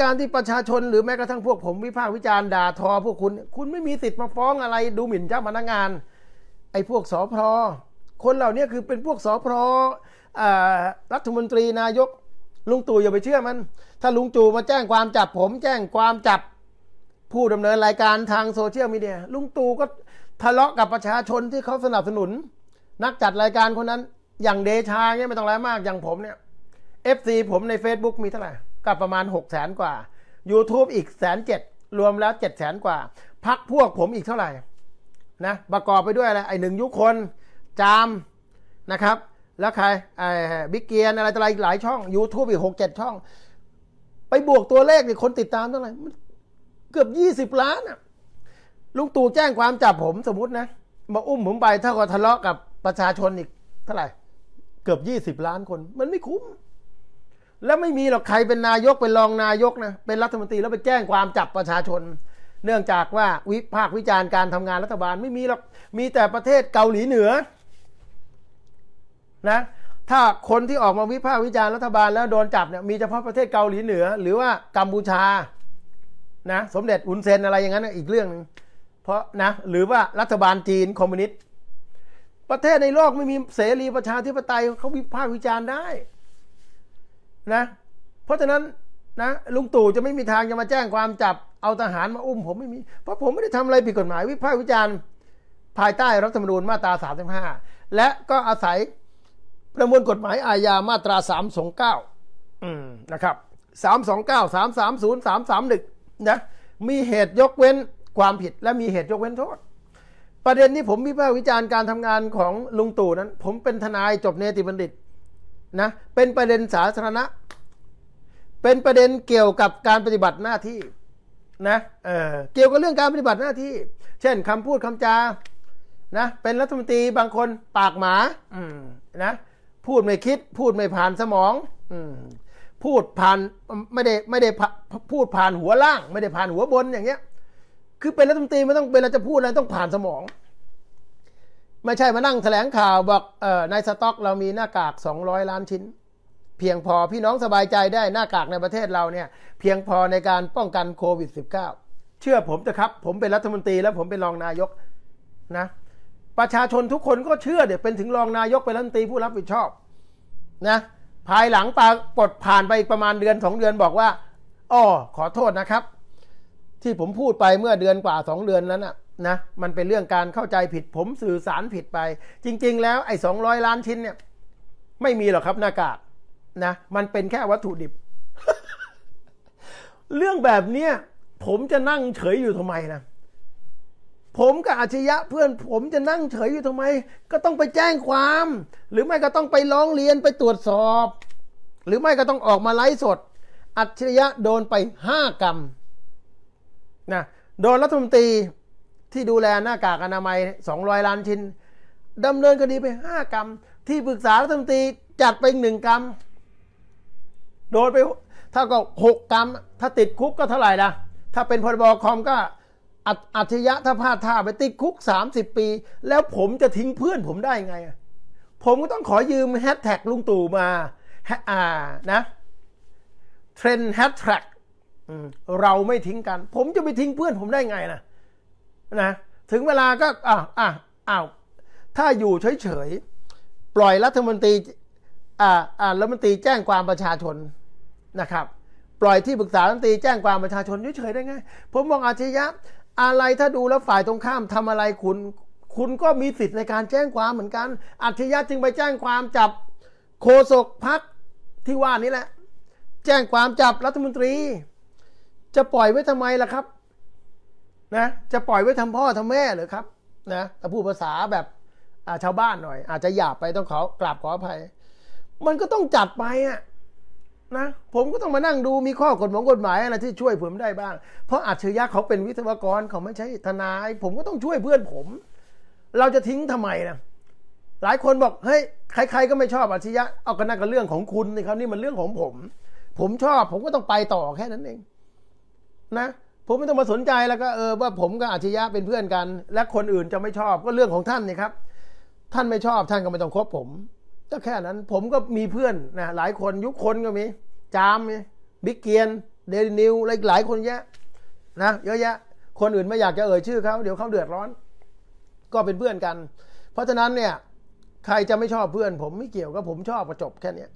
การที่ประชาชนหรือแม้กระทั่งพวกผมวิพากษ์วิจารณ์ด่าทอพวกคุณ คุณไม่มีสิทธิ์มาฟ้องอะไรดูหมิ่นเจ้าพนักงาน ไอ้พวกสอพอคนเหล่านี้คือเป็นพวกสอพอรัฐมนตรีนายกลุงตู่อย่าไปเชื่อมัน ถ้าลุงตู่มาแจ้งความจับผมแจ้งความจับผู้ดำเนินรายการทางโซเชียลมีเดียลุงตู่ก็ทะเลาะกับประชาชนที่เขาสนับสนุน นักจัดรายการคนนั้นอย่างเดชาเนี่ยไม่ต้องร้ายมากอย่างผมเนี่ยเอฟซีผมใน Facebook มีเท่าไหร่ก็ประมาณ6 0แสนกว่า YouTube อีกแสนเจ็ดรวมแล้ว7 0แสนกว่า พักพวกผมอีกเท่าไหร่นะประกอบไปด้วยอะไรไอหนึ่งยุคน จามนะครับ แล้วใครไอบิ๊กเกียนอะไรต่ออะไรหลายช่อง YouTube อีกหกเจ็ดช่อง ไปบวกตัวเลขเนี่ยคนติดตามเท่าไหร่ เกือบยี่สิบล้านอะลุงตู่แจ้งความจับผมสมมตินะ มาอุ้มผมไปถ้าก็ทะเลาะกับประชาชนอีกเท่าไหร่ เกือบยี่สิบล้านคน มันไม่คุ้มแล้วไม่มีหรอกใครเป็นนายกเป็นรองนายกนะเป็นรัฐมนตรีแล้วไปแจ้งความจับประชาชน เนื่องจากว่าวิพากษ์วิจารณ์การทำงานรัฐบาลไม่มีหรอกมีแต่ประเทศเกาหลีเหนือนะถ้าคนที่ออกมาวิพากษ์วิจารณ์รัฐบาลแล้วโดนจับเนี่ยมีเฉพาะประเทศเกาหลีเหนือ หรือว่ากัมพูชานะสมเด็จอุนเซนอะไรอย่างนั้นอีกเรื่องนึงเพราะนะ หรือว่ารัฐบาลจีนคอมมิวนิสต์ประเทศในโลกไม่มีเสรีประชาธิปไตยเขาวิพากษ์วิจารณ์ได้นะเพราะฉะนั้นนะลุงตู่จะไม่มีทางจะมาแจ้งความจับเอาทหารมาอุ้มผมไม่มีเพราะผมไม่ได้ทำอะไรผิดกฎหมายวิพากษ์วิจารณ์ภายใต้รัฐธรรมนูญมาตรา35และก็อาศัยประมวลกฎหมายอาญามาตรา329นะครับ329 330 331นะมีเหตุยกเว้นความผิด และมีเหตุยกเว้นโทษประเด็นที่ผมวิพากษ์วิจารณ์การทำงานของลุงตู่นั้น ผมเป็นทนายจบเนติบัณฑิตนะ เป็นประเด็นสาธารณะเป็นประเด็นเกี่ยวกับการปฏิบัติหน้าที่ นะเออเกี่ยวกับเรื่องการปฏิบัติหน้าที่ เช่น คำพูดคำจานะ เป็นรัฐมนตรีบางคนปากหมา อืนะพูดไม่คิด พูดไม่ผ่านสมอง อืพูดผ่านไม่ได้ไม่ได้พูดผ่านหัวล่าง ไม่ได้ผ่านหัวบนอย่างเงี้ยคือเป็นรัฐมนตรีไม่ต้องเวลาจะพูดอะไรต้องผ่านสมองไม่ใช่มานั่งแถลงข่าวบอกเออในสต็อกเรามีหน้ากาก 200 ล้านชิ้น เพียงพอพี่น้องสบายใจได้หน้ากากในประเทศเราเนี่ยเพียงพอในการป้องกันโควิด -19 เชื่อผมเถอะครับผมเป็นรัฐมนตรีและผมเป็นรองนายกนะประชาชนทุกคนก็เชื่อเดี๋ยวเป็นถึงรองนายกเป็นรัฐมนตรีผู้รับผิดชอบนะภายหลังปากดผ่านไปประมาณเดือนสองเดือนบอกว่าอ๋อขอโทษนะครับ ที่ผมพูดไปเมื่อเดือนกว่าสองเดือนนั้นอะ่ะนะมันเป็นเรื่องการเข้าใจผิด ผมสื่อสารผิดไป จริงๆแล้วไอ้สองล้านชิ้นเนี่ย ไม่มีหรอกครับหน้ากากนะมันเป็นแค่วัตถุดิบ เรื่องแบบเนี้ยผมจะนั่งเฉยอยู่ทำไมนะผมกับอาชยะเพื่อน ผมจะนั่งเฉยอยู่ทำไม ก็ต้องไปแจ้งความ หรือไม่ก็ต้องไปร้องเรียนไปตรวจสอบ หรือไม่ก็ต้องออกมาไลฟ์สด อัจฉริยะโดนไปห้ากรรม นะโดนรัฐมนตรีที่ดูแลหน้ากากอนามัย 200 ล้านชิ้นดำเนินคดีไป 5 กรรม ที่ปรึกษารัฐมนตรีจัดไปหนึ่งกรรม โดนไปถ้าก็6กรรม ถ้าติดคุกก็เท่าไหร่ละถ้าเป็นพรบคอมก็ อัจฉริยะถ้าพลาดท่าไปติดคุก 30 ปี แล้วผมจะทิ้งเพื่อนผมได้ไง ผมก็ต้องขอยืมแฮชแท็กลุงตู่มาอ่านะเทรนแฮชแท็กเราไม่ทิ้งกัน ผมจะไปทิ้งเพื่อนผมได้ไงนะนะถึงเวลาก็อ้าวอ้าวอ้าวถ้าอยู่เฉยๆปล่อยรัฐมนตรีอ่าอ่ารัฐมนตรีแจ้งความประชาชนนะครับ ปล่อยที่ปรึกษารัฐมนตรีแจ้งความประชาชนเฉยๆได้ไงผมมองอาชญะอะไรถ้าดูแล้วฝ่ายตรงข้ามทำอะไร คุณคุณก็มีสิทธิ์ในการแจ้งความเหมือนกันอาชญะจึงไปแจ้งความจับโคศกพักที่ว่านี้แหละ แจ้งความจับรัฐมนตรี จะปล่อยไว้ทำไมล่ะครับนะจะปล่อยไว้ทำพ่อทำแม่หรือครับ นะแต่พูดภาษาแบบชาวบ้านหน่อย อาจจะหยาบไปต้องขอกราบขออภัย มันก็ต้องจัดไปอะนะผมก็ต้องมานั่งดูมีข้อกฎหมายกฎหมายอะไรที่ช่วยผมได้บ้าง เพราะอัจฉริยะเขาเป็นวิศวกรเขาไม่ใช่ทนาย ผมก็ต้องช่วยเพื่อนผม เราจะทิ้งทำไมนะหลายคนบอกเฮ้ย ใครๆก็ไม่ชอบอัจฉริยะเอากันนั่นกับเรื่องของคุณนะครับ นี่มันเรื่องของผม ผมชอบ ผมก็ต้องไปต่อแค่นั้นเอง นะผมไม่ต้องมาสนใจแล้วก็เออว่าผมกับอาชญะเป็นเพื่อนกัน และคนอื่นจะไม่ชอบก็เรื่องของท่านนี่ครับ ท่านไม่ชอบท่านก็ไม่ต้องคบผมก็แค่นั้นผมก็มีเพื่อนนะหลายคนยุคคนก็มีจามบิ๊กเกียนเดลินิวอะไรหลายคนแยะนะเยอะแยะ คนอื่นไม่อยากจะเอ่ยชื่อเขาเดี๋ยวเขาเดือดร้อน ก็เป็นเพื่อนกัน เพราะฉะนั้นเนี่ย ใครจะไม่ชอบเพื่อนผมไม่เกี่ยวก็ผมชอบก็จบแค่นี้